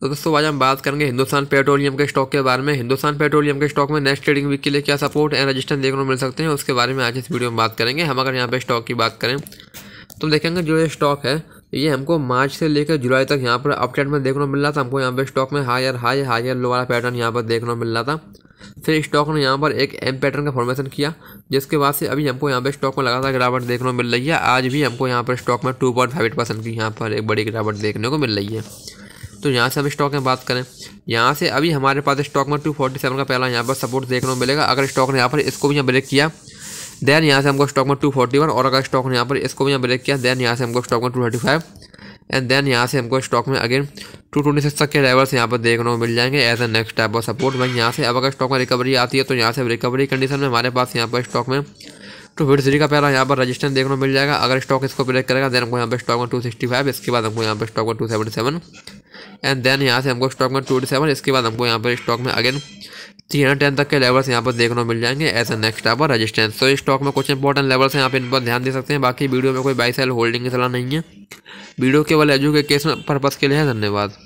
तो दोस्तों आज हम बात करेंगे हिंदुस्तान पेट्रोलियम के स्टॉक के बारे में हिंदुस्तान पेट्रोलियम के स्टॉक में नेक्स्ट ट्रेडिंग वीक के लिए क्या सपोर्ट एंड रजिस्टेंस देखने को मिल सकते हैं उसके बारे में आज इस वीडियो में बात करेंगे हम अगर यहाँ पे स्टॉक की बात करें तो देखेंगे जो ये स्टॉक है ये हमको मार्च से लेकर जुलाई तक यहाँ पर अपडेट में देखने को मिल रहा था हमको यहाँ पर स्टॉक में हायर हाई हायर लो वाला पैटर्न यहाँ पर देखने को मिल रहा था फिर स्टॉक ने यहाँ पर एक एम पैटर्न का फॉर्मेशन किया जिसके बाद से अभी हमको यहाँ पर स्टॉक में लगातार गिरावट देखने को मिल रही है आज भी हमको यहाँ पर स्टॉक में टू पॉइंट फाइव परसेंट की यहाँ पर एक बड़ी गिरावट देखने को मिल रही है तो यहाँ से हम स्टॉक में बात करें यहाँ से अभी हमारे पास स्टॉक में टू फोर्टी सेवन का पहला यहाँ पर सपोर्ट देखने को मिलेगा अगर स्टॉक ने यहाँ पर इसको भी यहाँ ब्रेक किया देन यहाँ से हमको स्टॉक में टू फोर्टी वन और अगर स्टॉक ने यहाँ पर इसको भी यहाँ ब्रेक किया देन यहाँ से हमको स्टॉक में two thirty five and then यहाँ से हमको स्टॉक में अगेन टू ट्वेंटी सिक्स तक के लेवल्स यहाँ पर देखने को मिल जाएंगे as a next type of support वहीं यहाँ से अब अगर स्टॉक में रिकवरी आती है तो यहाँ से रिकवरी कंडीशन में हमारे पास यहाँ पर स्टॉक में टू फिफ्टी थ्री का पहला यहाँ पर रजिस्टेंस देखने को मिल जाएगा अगर स्टॉक इसको ब्रेक करेगा देन हमको यहाँ पर स्टॉक में टू सिक्सटी फाइव इसके बाद हमको यहाँ पर स्टॉक में two seventy seven and then यहाँ से हमको स्टॉक में ट्वेंटी सेवन इसके बाद हमको यहाँ पर स्टॉक में अगेन थ्री हंड्रेड टेन तक के लेवल्स यहाँ पर देखने को मिल जाएंगे एज ए नेक्स्ट आप रजिस्टेंस तो स्टॉक में कुछ इंपॉर्टेंट लेवल्स हैं आप इन पर ध्यान दे सकते हैं बाकी वीडियो में कोई बाई सेल होल्डिंग की सलाह नहीं है वीडियो केवल एजुकेशन पर्पज़ के लिए है धन्यवाद